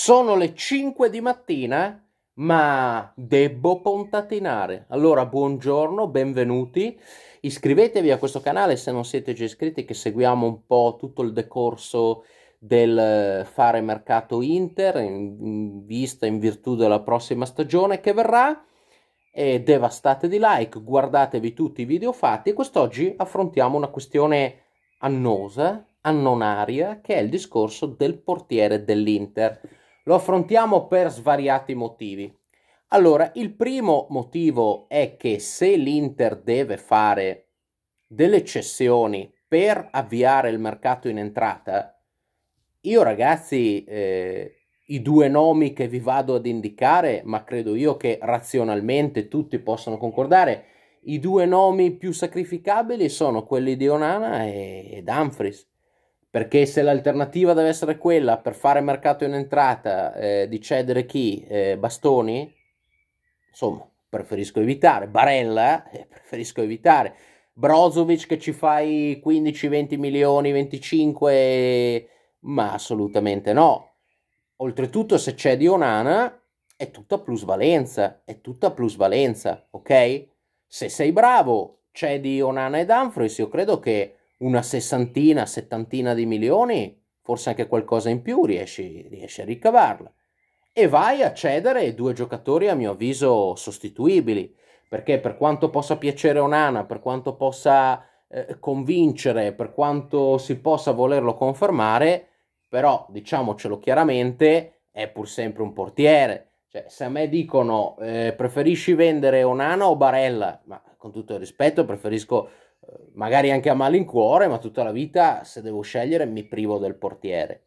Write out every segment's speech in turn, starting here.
Sono le 5 di mattina, ma devo pontatinare. Allora, buongiorno, benvenuti. Iscrivetevi a questo canale se non siete già iscritti, che seguiamo un po' tutto il decorso del fare mercato Inter in vista, in virtù della prossima stagione che verrà. E devastate di like, guardatevi tutti i video fatti. Quest'oggi affrontiamo una questione annosa, annonaria, che è il discorso del portiere dell'Inter lo affrontiamo per svariati motivi. Allora, il primo motivo è che se l'Inter deve fare delle cessioni per avviare il mercato in entrata, io ragazzi, eh, i due nomi che vi vado ad indicare, ma credo io che razionalmente tutti possano concordare, i due nomi più sacrificabili sono quelli di Onana e, e Dumfries. Perché se l'alternativa deve essere quella per fare mercato in entrata eh, di cedere chi? Eh, bastoni? Insomma, preferisco evitare. Barella? Eh, preferisco evitare. Brozovic che ci fai 15, 20 milioni, 25? Ma assolutamente no. Oltretutto se c'è di Onana è tutta plusvalenza, è tutta plusvalenza, ok? Se sei bravo, c'è di Onana e Danfries, io credo che una sessantina, settantina di milioni, forse anche qualcosa in più, riesci, riesci a ricavarla. E vai a cedere due giocatori a mio avviso sostituibili, perché per quanto possa piacere Onana, per quanto possa eh, convincere, per quanto si possa volerlo confermare, però diciamocelo chiaramente, è pur sempre un portiere. Cioè, se a me dicono eh, preferisci vendere Onana o Barella, ma con tutto il rispetto preferisco magari anche a malincuore, ma tutta la vita se devo scegliere mi privo del portiere.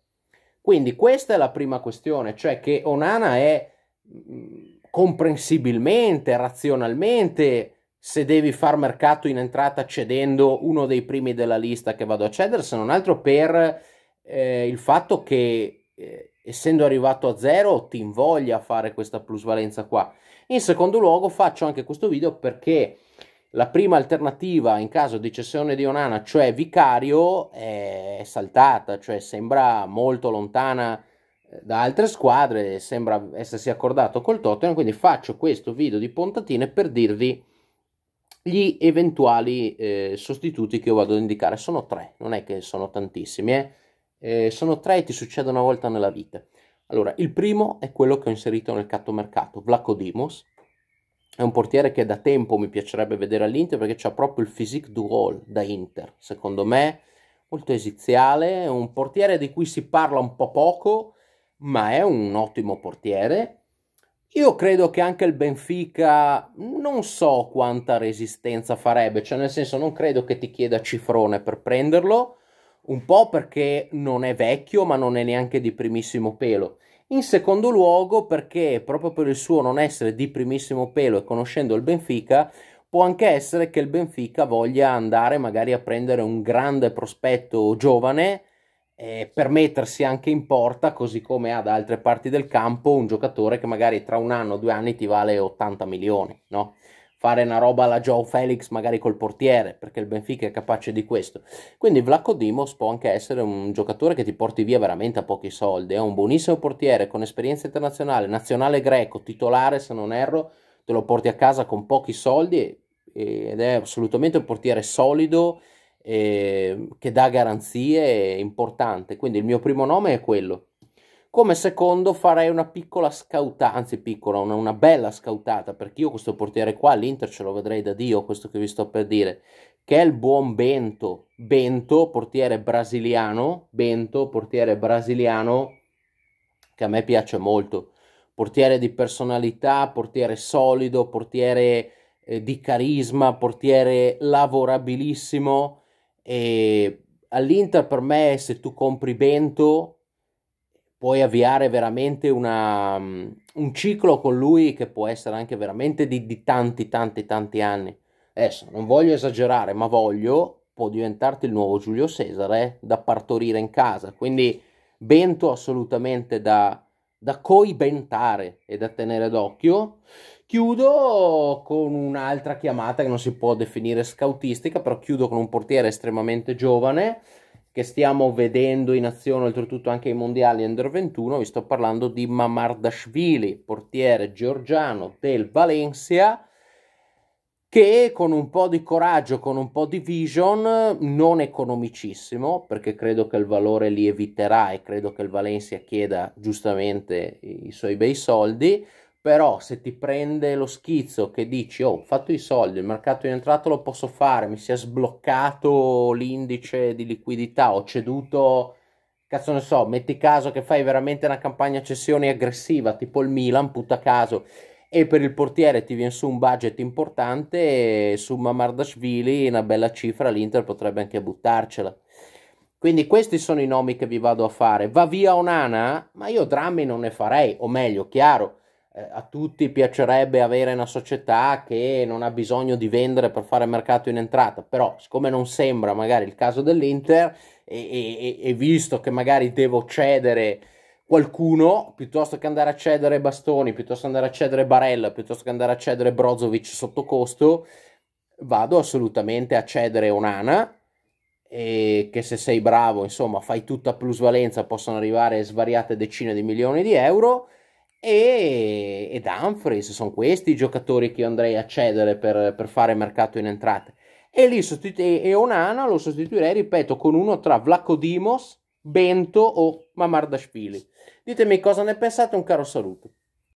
Quindi questa è la prima questione, cioè che Onana è mm, comprensibilmente, razionalmente, se devi far mercato in entrata cedendo uno dei primi della lista che vado a cedere, se non altro per eh, il fatto che eh, essendo arrivato a zero ti invoglia a fare questa plusvalenza qua. In secondo luogo faccio anche questo video perché la prima alternativa in caso di cessione di Onana, cioè Vicario, è saltata, cioè sembra molto lontana eh, da altre squadre, sembra essersi accordato col Tottenham, quindi faccio questo video di puntatine per dirvi gli eventuali eh, sostituti che vado ad indicare. Sono tre, non è che sono tantissimi, eh? Eh, sono tre e ti succede una volta nella vita. Allora, il primo è quello che ho inserito nel catto mercato, Vlaco Vlacodimos, è un portiere che da tempo mi piacerebbe vedere all'Inter perché ha proprio il physique du goal da Inter, secondo me molto esiziale, è un portiere di cui si parla un po' poco, ma è un ottimo portiere. Io credo che anche il Benfica non so quanta resistenza farebbe, cioè nel senso non credo che ti chieda cifrone per prenderlo, un po' perché non è vecchio ma non è neanche di primissimo pelo in secondo luogo perché proprio per il suo non essere di primissimo pelo e conoscendo il Benfica, può anche essere che il Benfica voglia andare magari a prendere un grande prospetto giovane eh, per mettersi anche in porta, così come ad altre parti del campo, un giocatore che magari tra un anno o due anni ti vale 80 milioni, no? fare una roba alla Joe Felix magari col portiere, perché il Benfica è capace di questo. Quindi Vlaco Dimos può anche essere un giocatore che ti porti via veramente a pochi soldi, è un buonissimo portiere con esperienza internazionale, nazionale greco, titolare se non erro, te lo porti a casa con pochi soldi ed è assolutamente un portiere solido eh, che dà garanzie eh, importante, quindi il mio primo nome è quello. Come secondo farei una piccola scautata, anzi piccola, una, una, bella scautata, perché io questo portiere qua all'Inter ce lo vedrei da Dio, questo che vi sto per dire, che è il buon Bento. Bento, portiere brasiliano, Bento, portiere brasiliano, che a me piace molto. Portiere di personalità, portiere solido, portiere eh, di carisma, portiere lavorabilissimo. E all'Inter per me se tu compri Bento puoi avviare veramente una, mm, un ciclo con lui che può essere anche veramente di, di tanti, tanti, tanti anni. Adesso non voglio esagerare, ma voglio, può diventarti il nuovo Giulio Cesare da partorire in casa. Quindi Bento assolutamente da, da coibentare e da tenere d'occhio. Chiudo con un'altra chiamata che non si può definire scautistica, però chiudo con un portiere estremamente giovane che stiamo vedendo in azione oltretutto anche ai mondiali under 21, vi sto parlando di Mamardashvili, portiere georgiano del Valencia, che con un po' di coraggio, con un po' di vision, non economicissimo, perché credo che il valore li eviterà e credo che il Valencia chieda giustamente i suoi bei soldi, però se ti prende lo schizzo che dici oh ho fatto i soldi il mercato di entrata lo posso fare mi si è sbloccato l'indice di liquidità ho ceduto cazzo ne so metti caso che fai veramente una campagna cessione aggressiva tipo il Milan puta caso e per il portiere ti viene su un budget importante e su Mamardashvili una bella cifra l'Inter potrebbe anche buttarcela quindi questi sono i nomi che vi vado a fare va via Onana ma io drammi non ne farei o meglio chiaro eh, a tutti piacerebbe avere una società che non ha bisogno di vendere per fare mercato in entrata, però siccome non sembra magari il caso dell'Inter e, e, e visto che magari devo cedere qualcuno piuttosto che andare a cedere Bastoni, piuttosto che andare a cedere Barella, piuttosto che andare a cedere Brozovic sotto costo, vado assolutamente a cedere Onana e che se sei bravo, insomma, fai tutta plusvalenza, possono arrivare svariate decine di milioni di euro e, ed Humphreys sono questi i giocatori che io andrei a cedere per, per fare mercato in entrate e lì sostitu- e Onana lo sostituirei ripeto con uno tra Vlacodimos Bento o Mamardashvili ditemi cosa ne pensate un caro saluto